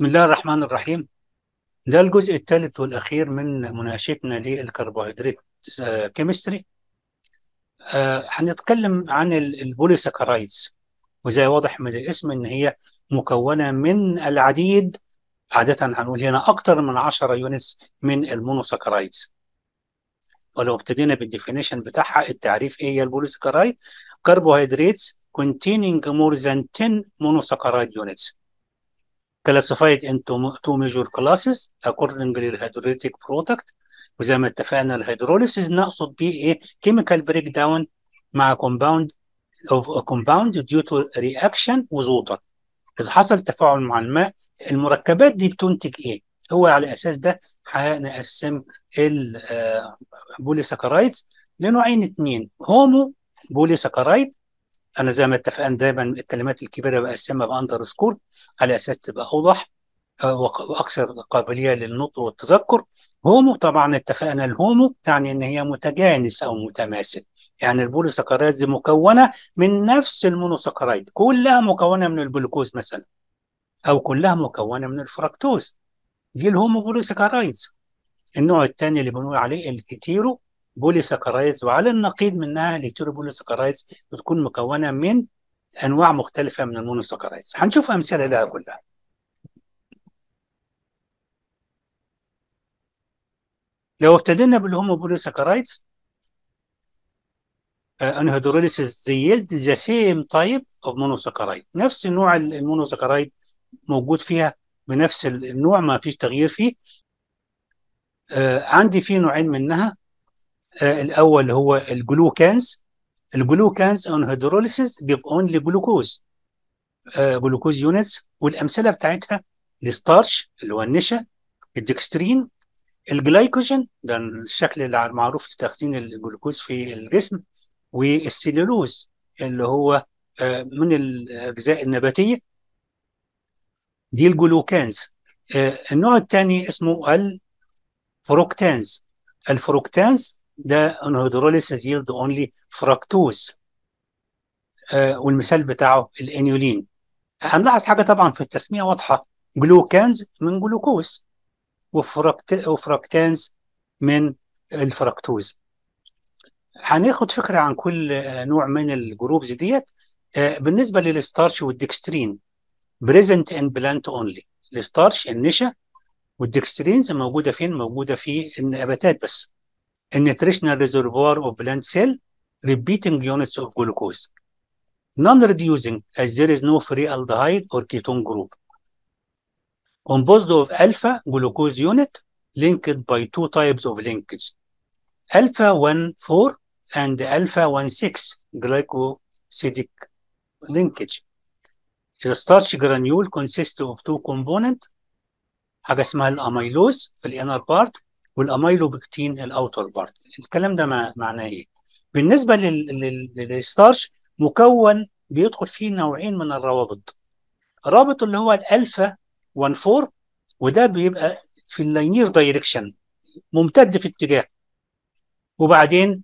بسم الله الرحمن الرحيم ده الجزء الثالث والأخير من مناقشتنا للكربوهيدرات آه، كيمستري آه هنتكلم عن البوليساكرايدز وزي واضح من الاسم ان هي مكونه من العديد عاده هنقول هنا اكثر من 10 يونتس من المونوساكرايدز ولو ابتدينا بالديفينيشن بتاعها التعريف ايه هي البوليساكرايد كربوهيدرات containing more than 10 monosaccharide units classified into two major classes according to hydrolytic product وزي ما اتفقنا الهيدروليسيس نقصد بيه ايه كيميكال بريك داون مع كومباوند اوف كومباوند ديو تو رياكشن reaction ووتر اذا حصل تفاعل مع الماء المركبات دي بتنتج ايه هو على اساس ده هنقسم البوليساكرايدز آه، لنوعين اتنين هومو بوليساكرايد انا زي ما اتفقنا دايما الكلمات الكبيره بقسمها باندر سكور على اساس تبقى اوضح آه، واكثر قابليه للنطق والتذكر هومو طبعا اتفقنا الهومو يعني ان هي متجانس او متماثل يعني البوليسكرايد دي مكونه من نفس المونوسكرايد كلها مكونه من الجلوكوز مثلا او كلها مكونه من الفركتوز دي الهومو بوليسكرايدز النوع الثاني اللي بنقول عليه الكتيرو بوليساكرايدز وعلى النقيض منها الهيتيرو بوليساكرايدز بتكون مكونه من انواع مختلفه من المونوساكرايدز هنشوف امثله لها كلها لو ابتدينا بالهوموبوليساكرايدز آه، انهيدروليسيس زي يلد ذا سيم تايب اوف مونوساكرايد نفس نوع المونوساكرايد موجود فيها بنفس النوع ما فيش تغيير فيه آه، عندي في نوعين منها آه، الاول هو الجلوكانز الجلوكانز اون هيدروليسيس جيف اونلي جلوكوز جلوكوز يونتس والامثله بتاعتها الستارش اللي هو النشا الدكسترين الجلايكوجين ده الشكل المعروف لتخزين الجلوكوز في الجسم والسيلولوز اللي هو آه، من الاجزاء النباتيه دي الجلوكانز آه، النوع الثاني اسمه الفروكتانز الفروكتانز ده انهيدروليسز يلد اونلي فركتوز آه والمثال بتاعه الانيولين هنلاحظ حاجه طبعا في التسميه واضحه جلوكانز من جلوكوز وفراكت وفركتانز من الفركتوز هناخد فكره عن كل نوع من الجروبز ديت آه بالنسبه للستارش والدكسترين بريزنت ان بلانت اونلي الستارش النشا والدكسترينز موجوده فين موجوده في النباتات بس a nutritional reservoir of plant cell repeating units of glucose. Non-reducing as there is no free aldehyde or ketone group. Composed of alpha glucose unit linked by two types of linkage. Alpha 1,4 and alpha 1,6 glycosidic linkage. The starch granule consists of two components حاجة اسمها الأميلوز في الانر بارت والاميلوبكتين الاوتر بارت الكلام ده معناه ايه بالنسبه للستارش مكون بيدخل فيه نوعين من الروابط رابط اللي هو الالفا 14 وده بيبقى في اللينير دايركشن ممتد في اتجاه وبعدين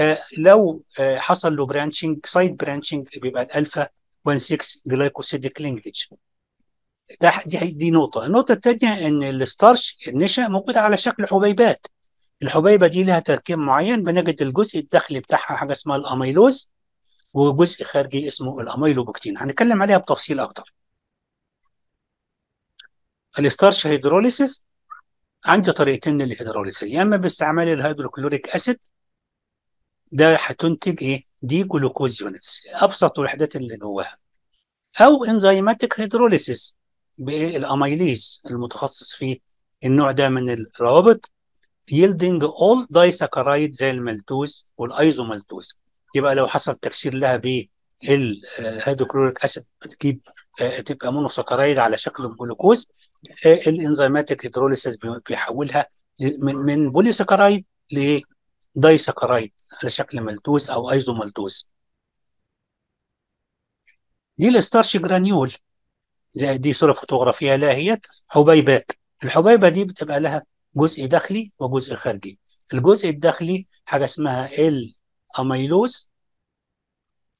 آه، لو آه، حصل له برانشنج سايد برانشنج بيبقى الالفا 16 جلايكوسيديك لينكج ده دي, دي نقطه النقطه الثانيه ان الستارش النشا موجود على شكل حبيبات الحبيبه دي لها تركيب معين بنجد الجزء الداخلي بتاعها حاجه اسمها الاميلوز وجزء خارجي اسمه الاميلوبكتين هنتكلم عليها بتفصيل اكتر الستارش هيدروليسيس عندي طريقتين للهيدروليسيس يا اما باستعمال الهيدروكلوريك اسيد ده هتنتج ايه دي جلوكوز يونتس ابسط الوحدات اللي جواها او انزيماتيك هيدروليسيس بالاميليز المتخصص في النوع ده من الروابط يلدنج اول دايساكرايد زي المالتوز والايزومالتوز يبقى لو حصل تكسير لها بالهيدروكلوريك اسيد بتجيب آه، تبقى مونوساكرايد على شكل الجلوكوز آه، الانزيماتيك هيدروليسيس بيحولها من من بوليساكرايد لدايساكرايد على شكل مالتوز او ايزومالتوز دي الستارش جرانيول دي صوره فوتوغرافيه لاهيت حبيبات الحبيبه دي بتبقى لها جزء داخلي وجزء خارجي الجزء الداخلي حاجه اسمها الاميلوز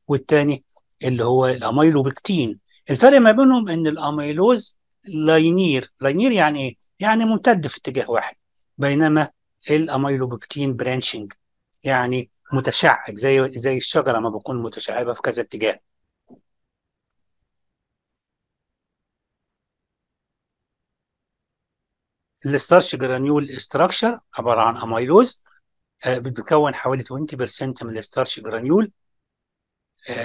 والتاني اللي هو الاميلوبكتين الفرق ما بينهم ان الاميلوز لاينير لاينير يعني ايه يعني ممتد في اتجاه واحد بينما الاميلوبكتين برانشنج يعني متشعب زي زي الشجره ما بتكون متشعبه في كذا اتجاه الستارش جرانيول استراكشر عباره عن اميلوز آه، بتكون حوالي 20% من الستارش جرانيول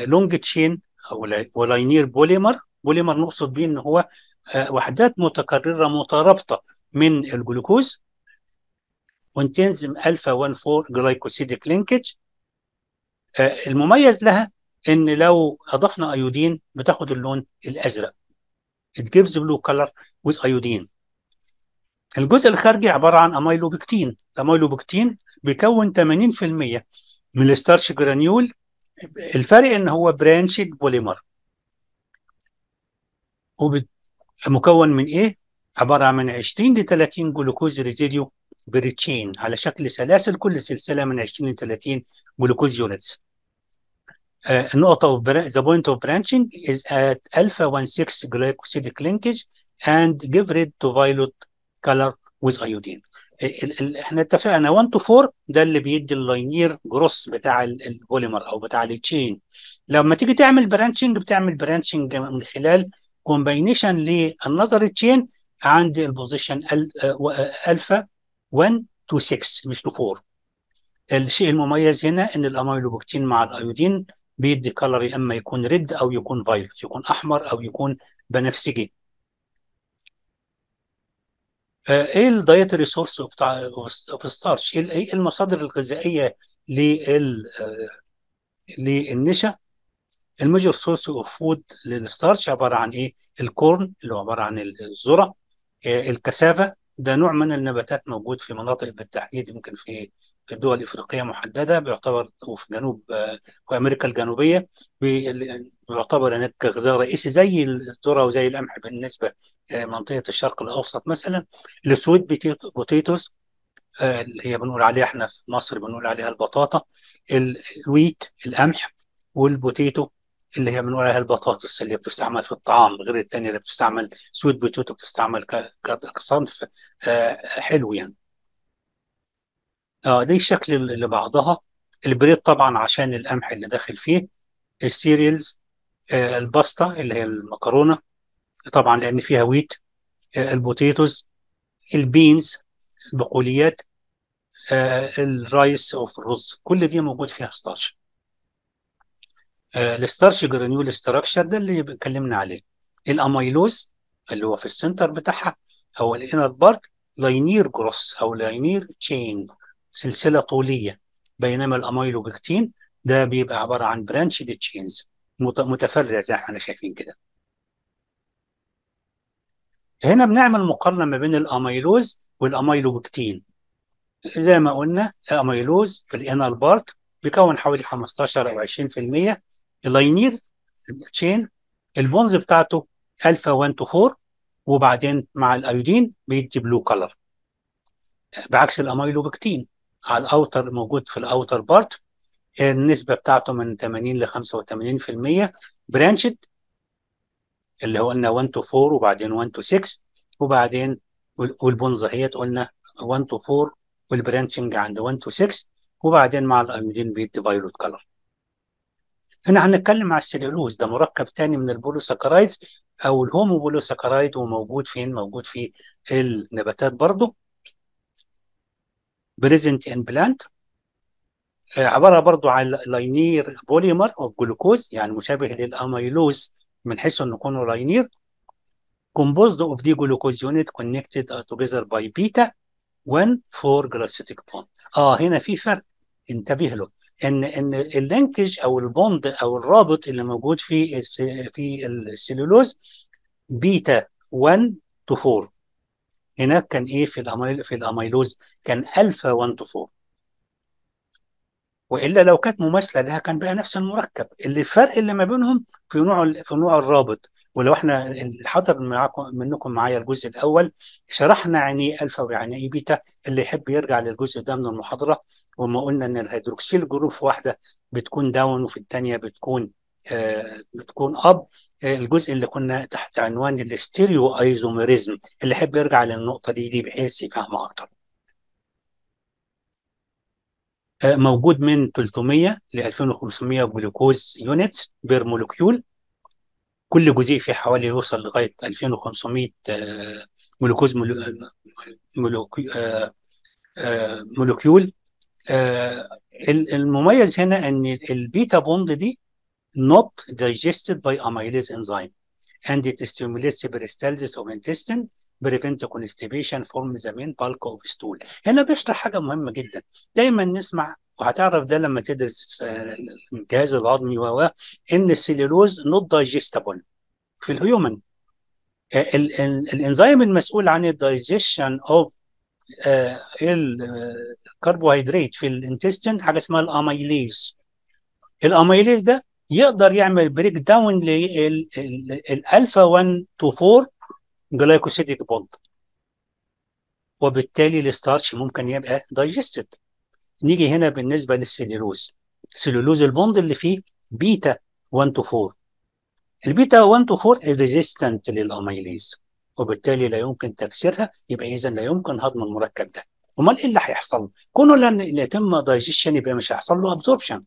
لونج آه، تشين او ولاينير بوليمر بوليمر نقصد بيه ان هو آه، وحدات متكرره مترابطه من الجلوكوز وانتنزم الفا 14 جلايكوسيديك لينكج المميز لها ان لو اضفنا ايودين بتاخد اللون الازرق it gives blue color with iodine الجزء الخارجي عباره عن أمايلوبكتين الأمايلوبكتين بيكون 80% من الستارش جرانيول الفرق ان هو برانشد بوليمر مكون من ايه عباره من 20 ل 30 جلوكوز ريزيديو بريتشين على شكل سلاسل كل سلسله من 20 ل 30 جلوكوز يونتس آه، النقطه اوف ذا بوينت اوف برانشنج از ات الفا 16 glycosidic linkage and give rid to violet كلر ويز ايودين احنا اتفقنا 1 تو 4 ده اللي بيدي اللاينير جروس بتاع البوليمر او بتاع التشين لما تيجي تعمل برانشنج بتعمل برانشنج من خلال كومباينيشن للنظر تشين عند البوزيشن الفا 1 تو 6 مش تو 4 الشيء المميز هنا ان الامايلوبكتين مع الايودين بيدي كلر يا اما يكون ريد او يكون فايلت يكون احمر او يكون بنفسجي آه، ايه الدايتري سورس اوف ستارش إيه, ايه المصادر الغذائيه لل آه، للنشا الميجر سورس اوف فود للستارش عباره عن ايه الكورن اللي هو عباره عن الذره آه، الكسافه ده نوع من النباتات موجود في مناطق بالتحديد يمكن في في دول افريقيه محدده بيعتبر وفي جنوب وامريكا آه، الجنوبيه بيعتبر هناك غذاء رئيسي زي الذره وزي القمح بالنسبه لمنطقه آه، الشرق الاوسط مثلا السويت بوتيتوس آه، اللي هي بنقول عليها احنا في مصر بنقول عليها البطاطا الويت القمح والبوتيتو اللي هي بنقول عليها البطاطس اللي بتستعمل في الطعام غير الثانيه اللي بتستعمل سويت بوتيتو بتستعمل كصنف حلو يعني اه دي الشكل اللي بعضها البريد طبعا عشان القمح اللي داخل فيه السيريالز آه الباستا اللي هي المكرونه طبعا لان فيها ويت آه البوتيتوز البينز البقوليات آه الرايس او الرز كل دي موجود فيها ستارش الستارش جرانيول ستراكشر ده اللي اتكلمنا عليه الاميلوز اللي هو في السنتر بتاعها او الانر بارت لاينير جروس او لاينير تشين سلسله طوليه بينما الاميلوبكتين ده بيبقى عباره عن برانشد تشينز متفرع زي ما احنا شايفين كده هنا بنعمل مقارنه ما بين الاميلوز والاميلوبكتين زي ما قلنا الاميلوز في الانال بارت بيكون حوالي 15 او 20% اللاينير تشين البونز بتاعته الفا 1 تو 4 وبعدين مع الايودين بيدي بلو كلر بعكس الاميلوبكتين على الاوتر موجود في الاوتر بارت النسبه بتاعته من 80 ل 85% برانشد اللي هو قلنا 1 تو 4 وبعدين 1 تو 6 وبعدين والبنظهيات قلنا 1 تو 4 والبرانشنج عند 1 تو 6 وبعدين مع الايودين بيدي فايلوت كلر هنا هنتكلم على السليلوز ده مركب تاني من البولوساكرايدز او الهومو بولوساكرايد وموجود فين موجود في النباتات برضه بريزنت ان بلانت آه، عباره برضو عن لاينير بوليمر اوف جلوكوز يعني مشابه للاميلوز من حيث انه يكون لاينير كومبوزد اوف دي جلوكوز يونت كونكتد together باي بيتا 1 فور glycidic بوند اه هنا في فرق انتبه له ان ان اللينكج او البوند او الرابط اللي موجود في في السلولوز بيتا 1 تو 4 هناك كان ايه في الأميل في الاميلوز كان الفا 4 والا لو كانت مماثله لها كان بقى نفس المركب اللي الفرق اللي ما بينهم في نوع في نوع الرابط ولو احنا اللي حضر معاكم منكم معايا الجزء الاول شرحنا يعني ايه الفا ويعني ايه بيتا اللي يحب يرجع للجزء ده من المحاضره وما قلنا ان الهيدروكسيل جروب في واحده بتكون داون وفي الثانيه بتكون آه، بتكون اب آه، الجزء اللي كنا تحت عنوان الاستيريو ايزوميريزم اللي احب ارجع للنقطه دي دي بحيث يفهم اكتر آه، موجود من 300 ل 2500 جلوكوز يونتس بير مولكيول كل جزيء فيه حوالي يوصل لغايه 2500 جلوكوز مولكيول المميز هنا ان البيتا بوند دي not digested by amylase enzyme, and it stimulates peristalsis of intestine prevent constipation form the main bulk of stool. هنا بيشرح حاجة مهمة جدا، دايما نسمع وهتعرف ده لما تدرس الجهاز آه، الهضمي و ان السيلولوز نوت دايجستبل في الهيومن آه، الانزيم المسؤول عن الدايجيشن اوف آه، الكربوهيدرات في الانتستين حاجه اسمها الاميليز الاميليز ده يقدر يعمل بريك داون للالفا 1 تو 4 جلايكوسيديك بوند وبالتالي الستارش ممكن يبقى دايجستد نيجي هنا بالنسبه للسيلولوز سيلولوز البوند اللي فيه بيتا 1 تو 4 البيتا 1 تو 4 ريزيستنت للاميليز وبالتالي لا يمكن تكسيرها يبقى اذا لا يمكن هضم المركب ده امال ايه اللي هيحصل كونه لان يتم دايجيشن يبقى مش هيحصل له ابزوربشن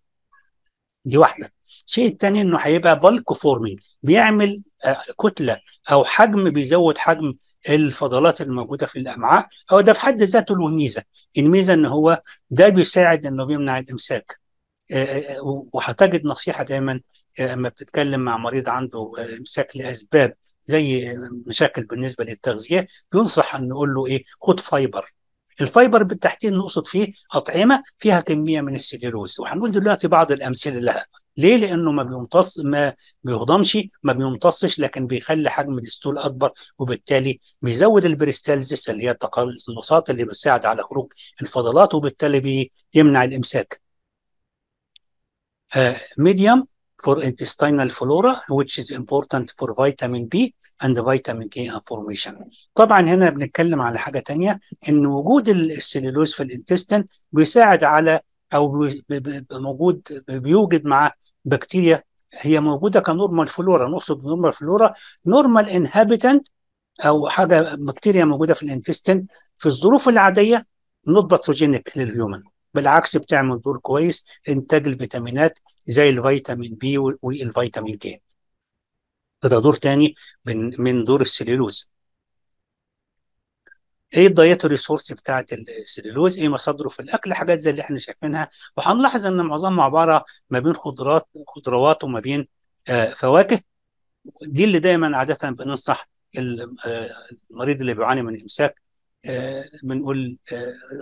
دي واحده الشيء الثاني انه هيبقى بالك فورمينج بيعمل آه، كتله او حجم بيزود حجم الفضلات الموجوده في الامعاء هو ده في حد ذاته له ميزه الميزه ان هو ده بيساعد انه بيمنع الامساك آه، آه، وهتجد نصيحه دايما لما بتتكلم مع مريض عنده امساك لاسباب زي مشاكل بالنسبه للتغذيه ينصح ان نقول له ايه خد فايبر الفايبر بالتحديد نقصد فيه اطعمه فيها كميه من السليلوز وهنقول دلوقتي بعض الامثله لها ليه؟ لانه ما بيمتص ما بيهضمش ما بيمتصش لكن بيخلي حجم الستول اكبر وبالتالي بيزود البريستالزس اللي هي التقلصات اللي بتساعد على خروج الفضلات وبالتالي بيمنع الامساك. ميديوم فور انتستينال فلورا which is important for vitamin B and vitamin K formation. طبعا هنا بنتكلم على حاجة تانية ان وجود السليلوز في الانتستين بيساعد على او موجود بيوجد معاه بكتيريا هي موجوده كنورمال فلورا نقصد نورمال فلورا نورمال انهابيتنت او حاجه بكتيريا موجوده في الانتستين في الظروف العاديه نوت باثوجينيك للهيومن بالعكس بتعمل دور كويس انتاج الفيتامينات زي الفيتامين بي والفيتامين كي ده دور تاني من من دور السليلوز ايه الدايت الريسورس بتاعه السليلوز ايه مصادره في الاكل حاجات زي اللي احنا شايفينها وهنلاحظ ان معظمها عباره ما بين خضرات خضروات وما بين آه، فواكه دي اللي دايما عاده بننصح آه، المريض اللي بيعاني من امساك آه، بنقول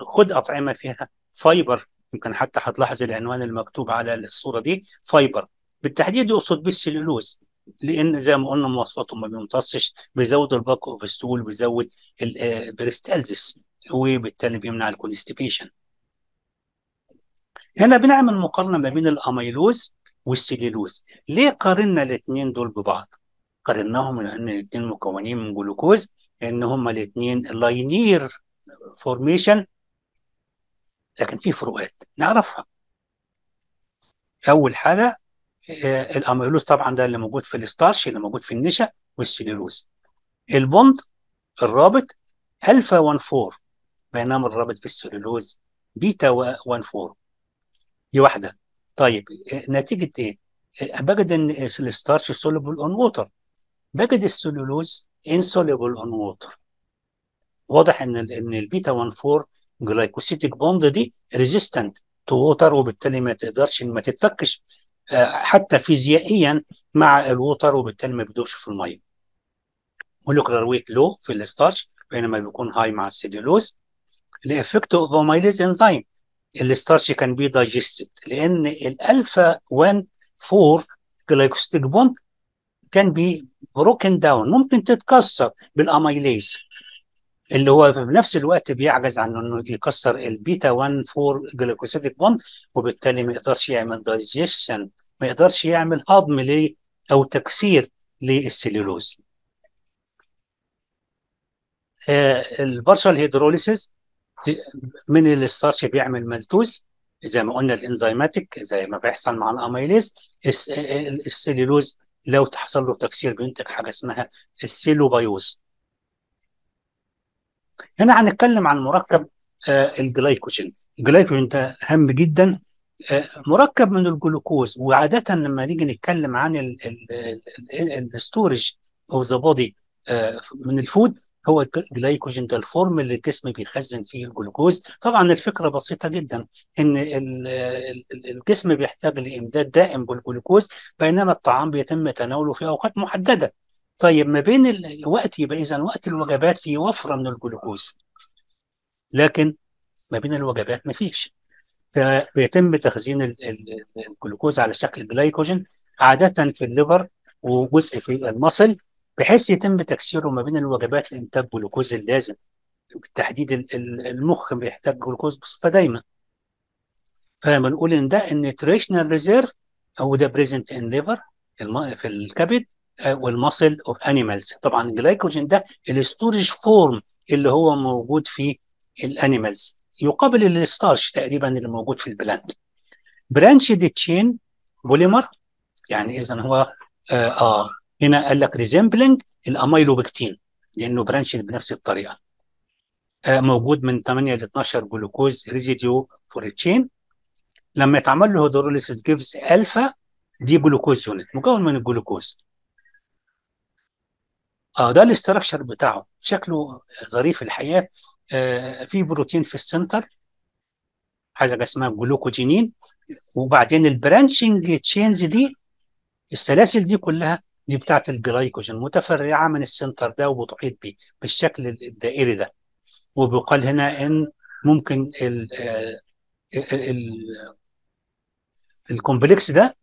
خد اطعمه فيها فايبر يمكن حتى هتلاحظ العنوان المكتوب على الصوره دي فايبر بالتحديد يقصد بالسليلوز لان زي ما قلنا مواصفاته ما بيمتصش بيزود الباك اوف ستول بيزود البريستالزس آه، وبالتالي بيمنع الكونستيبيشن هنا بنعمل مقارنه ما بين الاميلوز والسليلوز ليه قارنا الاثنين دول ببعض قارناهم لان الاثنين مكونين من جلوكوز لان هما الاثنين لاينير فورميشن لكن في فروقات نعرفها اول حاجه آه، الاميلوز طبعا ده اللي موجود في الستارش اللي موجود في النشا والسليلوز البوند الرابط الفا 14 بينما الرابط في السليلوز بيتا 14 دي واحده طيب آه، نتيجه ايه؟ آه، بجد ان الستارش سوليبل اون ووتر بجد السليلوز انسوليبل اون ووتر واضح ان ان البيتا 14 جلايكوسيتيك بوند دي ريزيستنت تو ووتر وبالتالي ما تقدرش ما تتفكش حتى فيزيائيا مع الووتر وبالتالي ما بيدوبش في الميه. مولكولار ويت لو في الستارش بينما بيكون هاي مع السيلولوز. الافكت اوف اميليز انزيم الستارش كان بي دايجستد لان الالفا 1 4 جلايكوستيك بوند كان بي بروكن داون ممكن تتكسر بالاميليز اللي هو في نفس الوقت بيعجز عن انه يكسر البيتا 1 4 جلايكوستيك بوند وبالتالي ما يقدرش يعمل دايجستشن ما يقدرش يعمل هضم ل او تكسير للسليلوز آه البارشال هيدروليسيس من الستارش بيعمل ملتوز زي ما قلنا الانزيماتيك زي ما بيحصل مع الاميليز السليلوز لو تحصل له تكسير بينتج حاجه اسمها السيلوبايوز هنا هنتكلم عن مركب آه، الجلايكوجين الجلايكوجين ده هام جدا مركب من الجلوكوز وعاده لما نيجي نتكلم عن الستورج او ذا بودي من الفود هو الجلايكوجين ده الفورم اللي الجسم بيخزن فيه الجلوكوز طبعا الفكره بسيطه جدا ان الجسم بيحتاج لامداد دائم بالجلوكوز بينما الطعام بيتم تناوله في اوقات محدده طيب ما بين الوقت يبقى اذا وقت الوجبات في وفره من الجلوكوز لكن ما بين الوجبات ما فيش فبيتم تخزين الجلوكوز على شكل جلايكوجين عاده في الليفر وجزء في المصل بحيث يتم تكسيره ما بين الوجبات لانتاج جلوكوز اللازم بالتحديد المخ بيحتاج جلوكوز بصفه دايمه فبنقول ان ده النيوتريشنال ريزيرف او ده بريزنت ان ليفر في الكبد آه، والمصل اوف انيمالز طبعا الجلايكوجين ده الاستورج فورم اللي هو موجود في الانيمالز يقابل الستارش تقريبا اللي موجود في البلاند برانش تشين بوليمر يعني اذا هو آه, اه هنا قال لك ريزمبلنج الاميلوبكتين لانه برانش بنفس الطريقه آه موجود من 8 ل 12 جلوكوز ريزيديو فور تشين لما يتعمل له هيدروليسيس جيفز الفا دي جلوكوز يونت مكون من الجلوكوز اه ده الاستراكشر بتاعه شكله ظريف الحقيقه آه، في بروتين في السنتر حاجه اسمها جلوكوجينين وبعدين البرانشنج تشينز دي السلاسل دي كلها دي بتاعه الجلايكوجين متفرعه من السنتر ده وبتحيط بيه بالشكل الدائري ده وبيقال هنا ان ممكن ال آه، الكومبلكس ده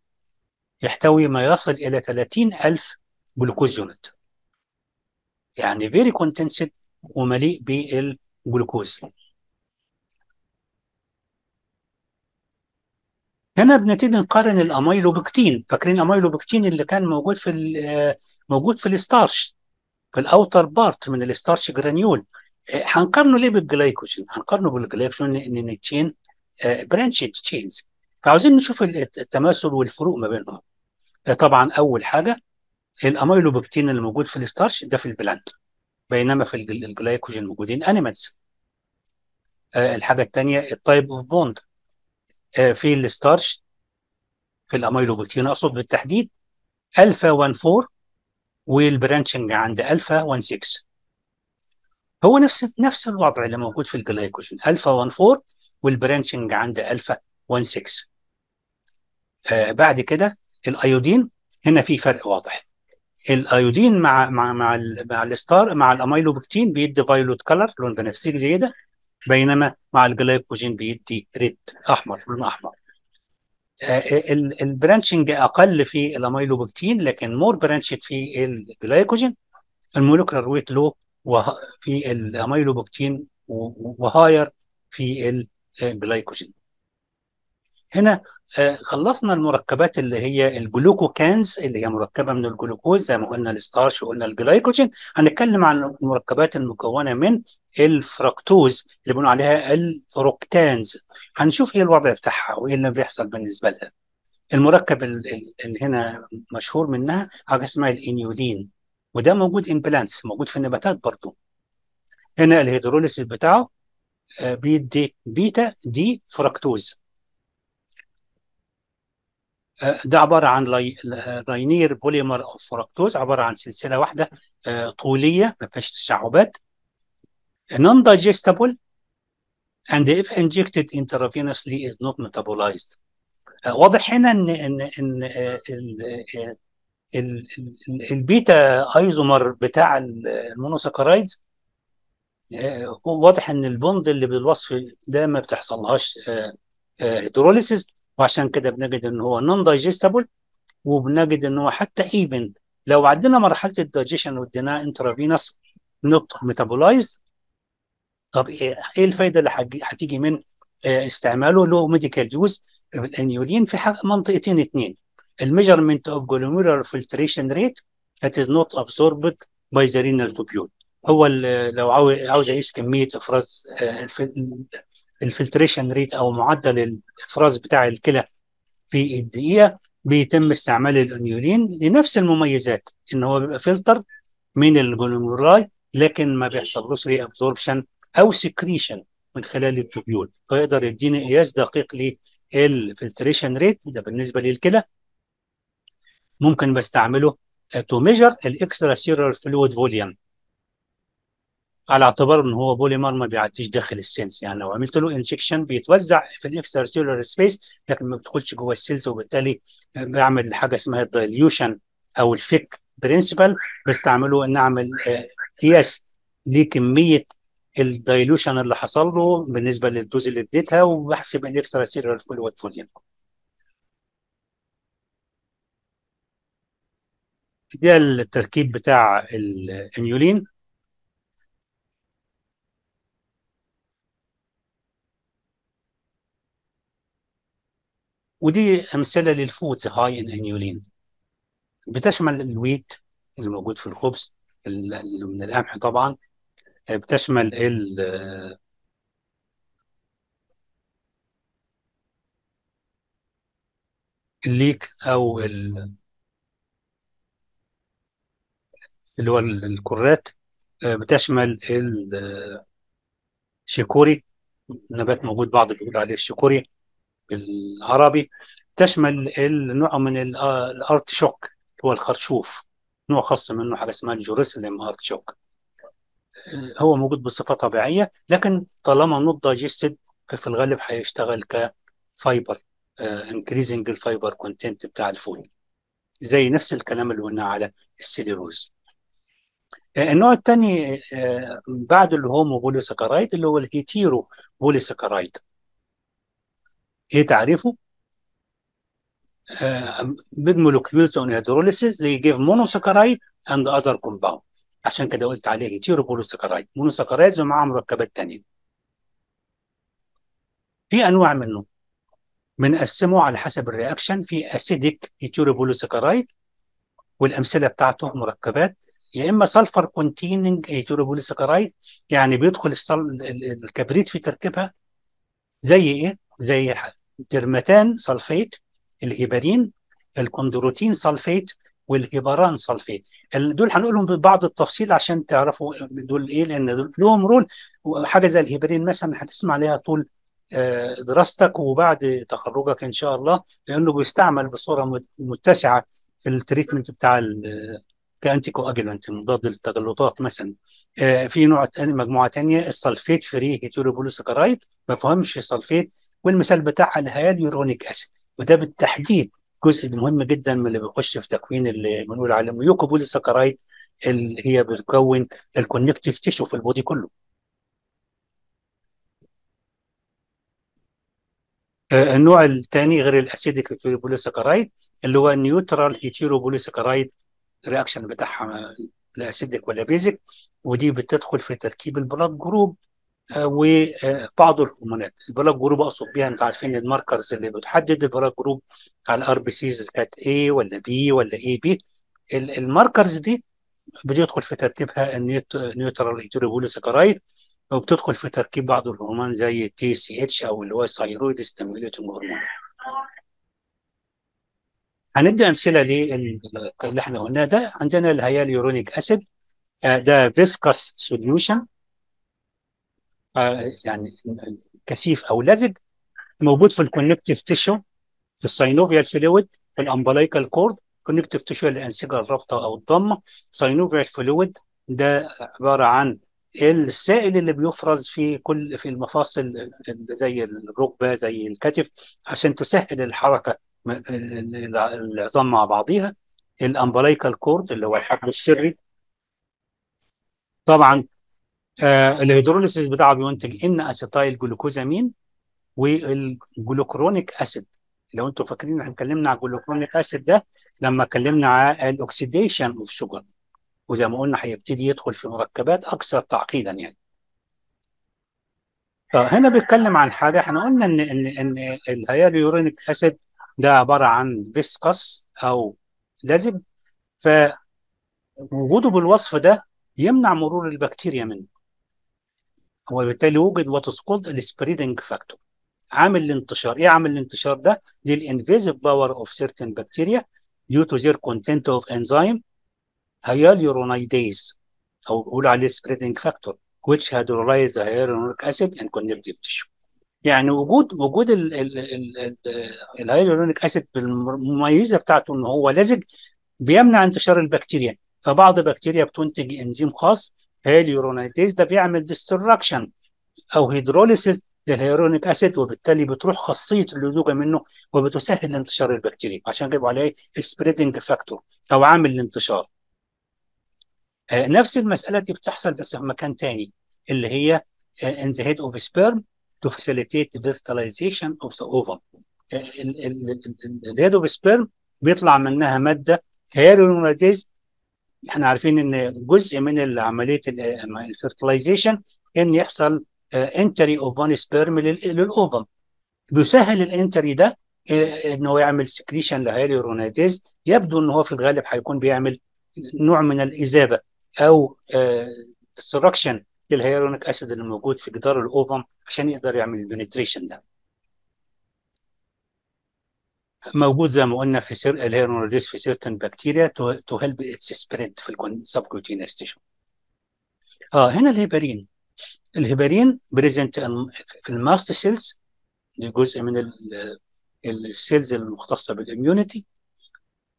يحتوي ما يصل الى 30000 جلوكوز يونت يعني فيري كونتنسد ومليء بال جلوكوز هنا بنبتدي نقارن الاميلوبكتين فاكرين الاميلوبكتين اللي كان موجود في موجود في الستارش في الاوتر بارت من الستارش جرانيول هنقارنه ليه بالجلايكوجين هنقارنه بالجلايكوجين تشين برانشيت تشينز فعاوزين نشوف التماثل والفروق ما بينهم آه، طبعا اول حاجه الاميلوبكتين اللي موجود في الستارش ده في البلانت بينما في الجلايكوجين موجودين انيمالز آه، الحاجه الثانيه التايب اوف آه، بوند في الستارش في الاميلوبوتين اقصد بالتحديد الفا 14 والبرانشنج عند الفا 16 هو نفس نفس الوضع اللي موجود في الجلايكوجين الفا 14 والبرانشنج عند الفا 16 آه بعد كده الايودين هنا في فرق واضح الايودين مع مع مع, ال مع الستار مع الاميلوبكتين بيدي فايلوت كلر لون بنفسجي زي ده بينما مع الجلايكوجين بيدي ريد احمر لون احمر آه، البرانشنج اقل في الاميلوبكتين لكن مور برانشد في الجلايكوجين المولكولار ويت لو في الاميلوبكتين وهاير في الجلايكوجين آه، هنا آه، خلصنا المركبات اللي هي الجلوكوكانز اللي هي مركبه من الجلوكوز زي ما قلنا الستارش وقلنا الجلايكوجين هنتكلم عن المركبات المكونه من الفركتوز اللي بنقول عليها الفركتانز هنشوف ايه الوضع بتاعها وايه اللي بيحصل بالنسبه لها المركب اللي هنا مشهور منها حاجه اسمها الانيولين وده موجود ان بلانس موجود في النباتات برضه هنا الهيدروليسيس بتاعه آه، بيدي بيتا دي فركتوز ده عباره عن لي... راينير بوليمر او فركتوز عباره عن سلسله واحده آه، طوليه ما فيهاش تشعبات نون digestible اند اف انجكتد انترافينسلي از نوت ميتابولايزد واضح هنا ان ان ان آه، البيتا ايزومر آه، بتاع المونوساكرايدز واضح ان البوند اللي بالوصف ده ما بتحصلهاش هيدروليسيس وعشان كده بنجد ان هو نون دايجستبل وبنجد ان هو حتى ايفن لو عدينا مرحله الدايجيشن واديناه انترافينس نوت ميتابولايز طب إيه،, ايه الفايده اللي هتيجي من آه، استعماله له ميديكال يوز الانيولين في منطقتين اثنين الميجرمنت اوف جلوميرال فلتريشن ريت ات از نوت absorbed باي ذا رينال هو لو عاوز يقيس كميه افراز آه، الفلتريشن ريت او معدل الافراز بتاع الكلى في الدقيقه بيتم استعمال الانيولين لنفس المميزات ان هو بيبقى فلتر من الجلوموراي لكن ما بيحصلوش ري ابزوربشن او سكريشن من خلال التوبيول فيقدر يديني قياس دقيق للفلتريشن ريت ده بالنسبه للكلى ممكن بستعمله تو ميجر الاكسترا سيرور فلويد فوليوم على اعتبار ان هو بوليمر ما بيعديش داخل السيلز يعني لو عملت له انجكشن بيتوزع في الاكسترا سيلولر سبيس لكن ما بيدخلش جوه السيلز وبالتالي بعمل حاجه اسمها الدايليوشن او الفيك برنسبل بستعمله ان اعمل قياس آه، لكميه الدايلوشن اللي حصل له بالنسبه للدوز اللي اديتها وبحسب الاكسترا سيلولر فلويد فوليوم ده التركيب بتاع الانيولين ودي امثله للفوت هاي ان انيولين بتشمل الويت اللي موجود في الخبز من القمح طبعا آه، بتشمل ال الليك او ال اللي هو الكرات آه، بتشمل الشيكوري آه، نبات موجود بعض بيقول عليه الشيكوري بالعربي تشمل النوع من الارتشوك هو الخرشوف نوع خاص منه حاجه اسمها الجوريسلم ارتشوك هو موجود بصفه طبيعيه لكن طالما نوت دايجستد ففي الغالب هيشتغل كفايبر انكريزنج الفايبر كونتنت بتاع الفول زي نفس الكلام اللي قلناه على السيليروز آه، النوع الثاني آه، بعد اللي هو بوليساكرايد اللي هو الهيتيرو بوليساكرايد ايه تعريفه؟ Uh, with molecules on hydrolysis they give اند and other عشان كده قلت عليه هيتيرو بولوساكرايد مونوساكرايدز ومعاه مركبات تانية في انواع منه بنقسمه على حسب الرياكشن في اسيديك هيتيرو بولوساكرايد والامثله بتاعته مركبات يا اما سلفر كونتيننج هيتيرو بولوساكرايد يعني بيدخل الكبريت في تركيبها زي ايه؟ زي الدرمتان سلفيت الهيبارين الكوندروتين سلفيت والهيباران سلفيت دول هنقولهم ببعض التفصيل عشان تعرفوا دول إيه لأن دول لهم رول وحاجة زي الهبرين مثلا هتسمع عليها طول آه، دراستك وبعد تخرجك إن شاء الله لأنه بيستعمل بصورة متسعة في التريتمنت بتاع كأنتي اجلنت مضاد للتجلطات مثلا آه، في نوع مجموعه ثانيه السلفيت فري هيتيروبوليسكرايد ما فهمش سلفيت والمثال بتاعها الهياليورونيك اسيد وده بالتحديد جزء مهم جدا من اللي بيخش في تكوين اللي بنقول عليه ميوكوبولي سكرايد اللي هي بتكون الكونكتيف تيشو في البودي كله آه، النوع الثاني غير الاسيديك بوليسكرايد اللي هو النيوترال هيتيرو بوليسكرايد رياكشن بتاعها لا اسيدك ولا بيزك ودي بتدخل في تركيب البلاد جروب وبعض الهرمونات البلاك جروب اقصد بيها انتوا عارفين الماركرز اللي بتحدد البلاك جروب على الار بي سيز كانت ايه ولا بي ولا اي بي الماركرز دي بتدخل في تركيبها النيوترال ايتيروبوليساكرايد وبتدخل في تركيب بعض الهرمون زي تي سي اتش او اللي هو الثايرويد ستيميوليتنج هرمون هندي امثله اللي احنا قلناه ده عندنا الهياليورونيك اسيد آه، ده فيسكاس سوليوشن آه، يعني كثيف او لزج موجود في الكونكتيف تيشو في الساينوفيال فلويد في الامبلايكال كورد كونكتيف تيشو الانسجه الرابطه او الضمه ساينوفيال فلويد ده عباره عن السائل اللي بيفرز في كل في المفاصل زي الركبه زي الكتف عشان تسهل الحركه العظام مع بعضيها الامبلايكال كورد اللي هو الحبل السري طبعا آه، الهيدروليسيس بتاعه بينتج ان اسيتايل جلوكوزامين والجلوكرونيك اسيد لو انتم فاكرين احنا اتكلمنا عن الجلوكرونيك اسيد ده لما اتكلمنا عن الاكسيديشن اوف شوجر وزي ما قلنا هيبتدي يدخل في مركبات اكثر تعقيدا يعني فهنا بيتكلم عن حاجه احنا قلنا ان ان ان الهيالورونيك اسيد ده عباره عن فيسكس او لزج ف وجوده بالوصف ده يمنع مرور البكتيريا منه وبالتالي وجد وات از كولد السبريدنج فاكتور عامل الانتشار ايه عامل الانتشار ده للانفيزيف باور اوف سيرتن بكتيريا due to their content of enzyme hyaluronidase او بيقول عليه spreading factor which hydrolyze the hyaluronic acid and connective tissue يعني وجود وجود الهيالورونيك اسيد بالمميزه بتاعته ان هو لزج بيمنع انتشار البكتيريا فبعض البكتيريا بتنتج انزيم خاص هاليورونيتيز ده بيعمل ديستركشن او هيدروليسيس للهيرونيك اسيد وبالتالي بتروح خاصيه اللزوجه منه وبتسهل انتشار البكتيريا عشان جابوا عليه سبريدنج فاكتور او عامل الانتشار آه نفس المساله دي بتحصل بس في مكان تاني اللي هي ان ذا هيد اوف سبيرم تو فاسيليتيت فيرتلايزيشن اوف ذا اوفم الهيد اوف سبيرم بيطلع منها ماده هيرونيتيز احنا عارفين ان جزء من عمليه الفيرتلايزيشن ان يحصل انتري اوف فان سبيرم للاوفم بيسهل الانتري ده آه، ان هو يعمل سكريشن لهيليورونيديز يبدو ان هو في الغالب هيكون بيعمل نوع من الاذابه او ديستركشن آه، للهيرونيك اسيد اللي موجود في جدار الاوفم عشان يقدر يعمل البنتريشن ده موجود زي ما قلنا في سير الهيرونوليز في سيرتن بكتيريا تو هيلب اتس سبريد في السبكوتينس تيشو اه هنا الهيبرين الهيبرين بريزنت في الماست سيلز دي جزء من السيلز المختصه بالاميونيتي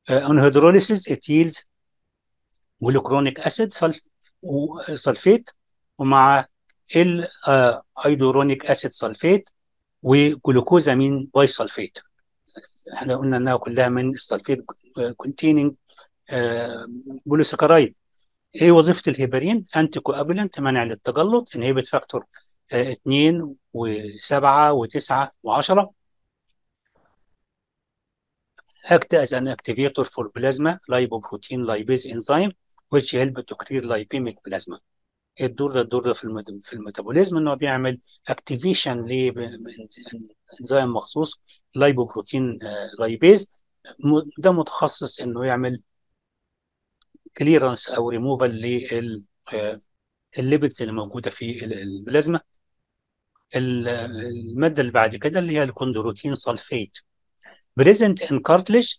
اون هيدروليسيس ات ييلز ولوكرونيك اسيد سلفيت ومع الايدورونيك اسيد سلفيت وجلوكوزامين باي سلفيت احنا قلنا انها كلها من السلفيت كونتيننج بوليسكرايد ايه وظيفه الهيبرين انتي كوابلنت منع للتجلط انهيبت فاكتور 2 و7 و9 و10 اكت از ان اكتيفيتور فور بلازما لايبوبروتين لايبيز انزيم which help to clear lipemic plasma الدور ده الدور ده في الميتابوليزم ان هو بيعمل اكتيفيشن ل انزيم مخصوص لايبوبروتين لايبيز آه، ده متخصص انه يعمل كليرنس او ريموفال آه، الليبيدز اللي موجوده في البلازما الماده اللي بعد كده اللي هي الكوندروتين سلفيت بريزنت ان كارتلج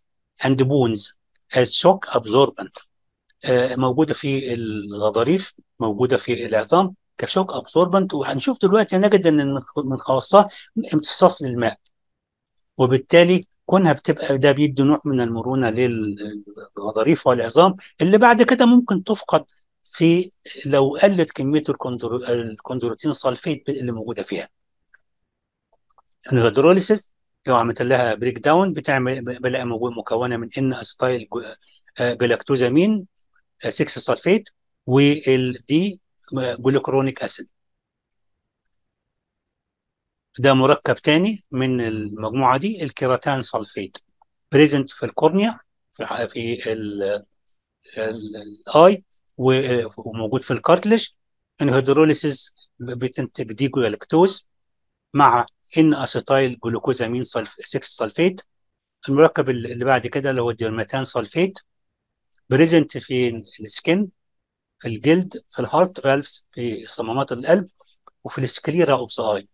اند بونز از شوك ابزوربنت موجوده في الغضاريف موجوده في العظام كشوك ابسوربنت وهنشوف دلوقتي نجد ان من خواصها امتصاص للماء وبالتالي كونها بتبقى ده بيدي نوع من المرونه للغضاريف والعظام اللي بعد كده ممكن تفقد في لو قلت كميه الكوندروتين صالفيت اللي موجوده فيها. الهيدروليسيس لو عملت لها بريك داون بتعمل بلاقي مكونه من ان استايل جلاكتوزامين 6 صالفيت والدي جلوكرونيك اسيد ده مركب تاني من المجموعه دي الكيراتان سلفيت بريزنت في الكورنيا في في الاي وموجود في الكارتلج انهيدروليسيس بتنتج دي جلاكتوز مع ان اسيتايل جلوكوزامين 6 سلفيت المركب اللي بعد كده اللي هو الديرماتان سلفيت بريزنت في السكن في الجلد في الهارت فالفز في صمامات القلب وفي السكليرا اوف ذا اي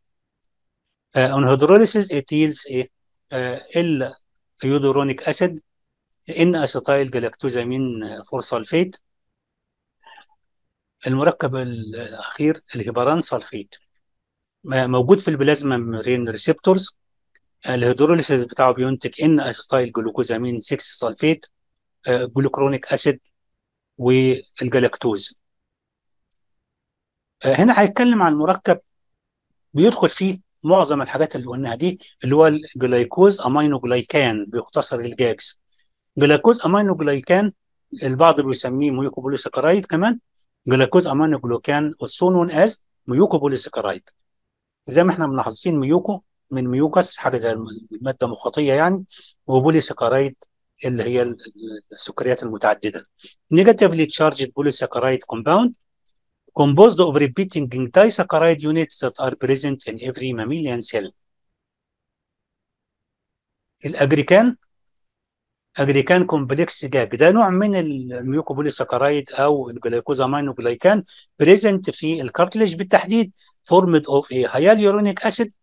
اون هيدروليسيس اتيلز ايه اليودورونيك آه، اسيد ان اسيتايل جلاكتوزامين فور سلفيت المركب الاخير الهيبران سلفيت موجود في البلازما مرين ريسبتورز الهيدروليسيس بتاعه بينتج ان اسيتايل جلوكوزامين 6 سلفيت جلوكرونيك اسيد والجلاكتوز آه، هنا هيتكلم عن مركب بيدخل فيه معظم الحاجات اللي قلناها دي اللي هو الجلايكوز امينو جلايكان بيختصر الجاكس جلايكوز امينو جلايكان البعض بيسميه ميوكوبوليسكرايد كمان جلايكوز امينو جلوكان also از as ميوكوبوليسكرايد زي ما احنا ملاحظين ميوكو من ميوكس حاجه زي الماده المخاطيه يعني وبوليسكرايد اللي هي السكريات المتعدده نيجاتيفلي تشارجد بوليساكرايد كومباوند كومبوزد اوف ريبيتنج داي disaccharide units ذات ار بريزنت ان افري ماميليان سيل الاجريكان اجريكان كومبلكس جاك ده نوع من الميوكوبوليساكرايد او الجليكوزامين وجليكان بريزنت في الكارتليج بالتحديد فورمد اوف اي هياليورونيك اسيد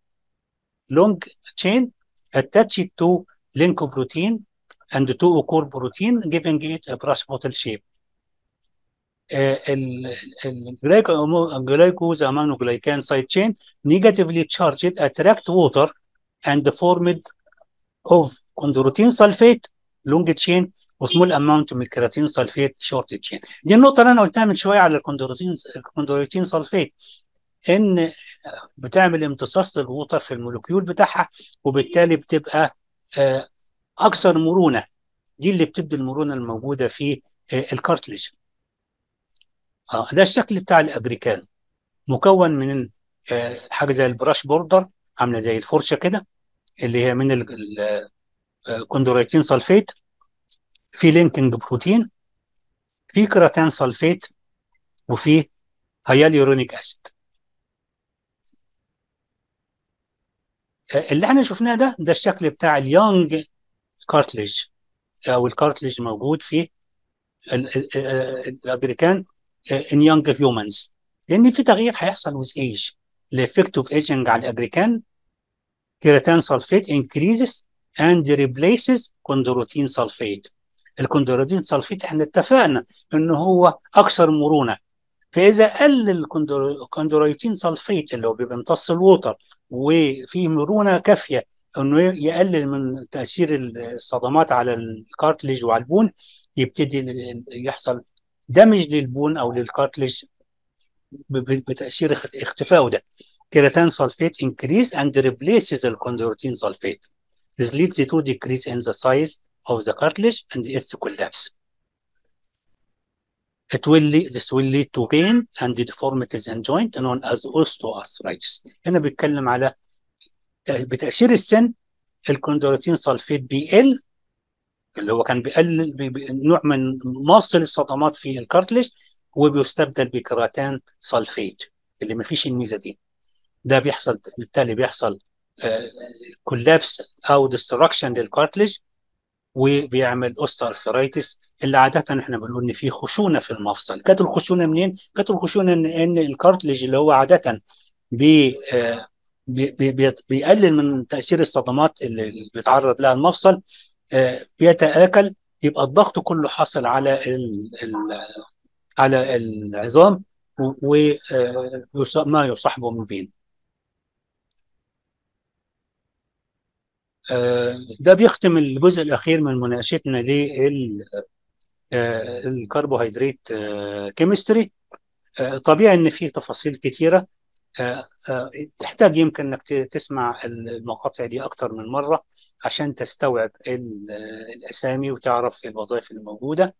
لونج تشين اتاتشد تو لينكو بروتين and two core protein giving it a brush bottle shape. Uh, glycose amino glycan side chain negatively charged attract water and formed of chondroitin sulfate long chain وسمول اماونت من الكيراتين سلفيت شورت تشين دي النقطه اللي انا قلتها من شويه على الكوندروتين الكوندروتين سلفيت ان بتعمل امتصاص للوتر في المولكيول بتاعها وبالتالي بتبقى آه، اكثر مرونه دي اللي بتدي المرونه الموجوده في آه، الكارتليج اه ده الشكل بتاع الاجريكان مكون من آه، حاجه زي البراش بوردر عامله زي الفرشه كده اللي هي من الكوندورايتين آه، سلفيت في لينكينج بروتين في كراتان سلفيت وفي هياليورونيك اسيد اللي احنا شفناه ده ده الشكل بتاع اليونج كارتليج او الكارتليج موجود في الاجريكان ان يونج هيومنز لان في تغيير هيحصل وذ ايج الافكت اوف ايجنج على الاجريكان كيراتان سلفيت انكريزز اند ريبليسز كوندروتين سلفيت الكوندروتين سلفيت احنا اتفقنا ان هو اكثر مرونه فاذا قل الكوندروتين سلفيت اللي هو بيمتص الوتر وفيه مرونه كافيه انه يقلل من تاثير الصدمات على الكارتليج وعلى البون يبتدي يحصل دمج للبون او للكارتليج بتاثير اختفائه ده كيراتان سلفيت انكريس اند ريبليسز الكوندروتين سلفيت This leads to decrease in the size of the cartilage and اتس collapse. It will lead, this will lead to pain and deformities in joint known as osteoarthritis. هنا بيتكلم على بتأشير السن الكوندروتين سلفيت بيقل اللي هو كان بيقلل بي نوع من مصل الصدمات في الكارتليج وبيستبدل بكراتان سلفيت اللي ما فيش الميزه دي ده بيحصل بالتالي بيحصل كولابس آه، او ديستراكشن للكارتليج وبيعمل اوستارثرايتس اللي عاده احنا بنقول ان في خشونه في المفصل كانت الخشونه منين كانت الخشونه ان ان اللي هو عاده بي آه بيقلل من تاثير الصدمات اللي بيتعرض لها المفصل آه، بيتاكل يبقى الضغط كله حاصل على ال على العظام وما آه، يصاحبه من بين آه، ده بيختم الجزء الاخير من مناقشتنا للكربوهيدرات كيمستري طبيعي ان في تفاصيل كتيره آه، آه، تحتاج يمكن انك تسمع المقاطع دي اكتر من مره عشان تستوعب الاسامي وتعرف الوظائف الموجوده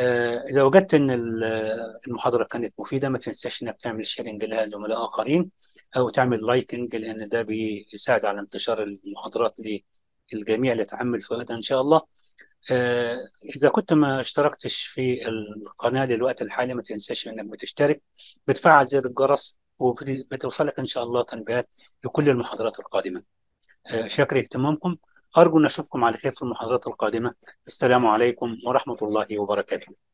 آه، اذا وجدت ان المحاضره كانت مفيده ما تنساش انك تعمل شيرنج لها لزملاء اخرين او تعمل لايكنج لان ده بيساعد على انتشار المحاضرات للجميع اللي يتحمل فوائدها ان شاء الله اذا كنت ما اشتركتش في القناه للوقت الحالي ما تنساش انك بتشترك بتفعل زر الجرس وبتوصلك ان شاء الله تنبيهات لكل المحاضرات القادمه آه، شاكر اهتمامكم ارجو ان اشوفكم على خير في المحاضرات القادمه السلام عليكم ورحمه الله وبركاته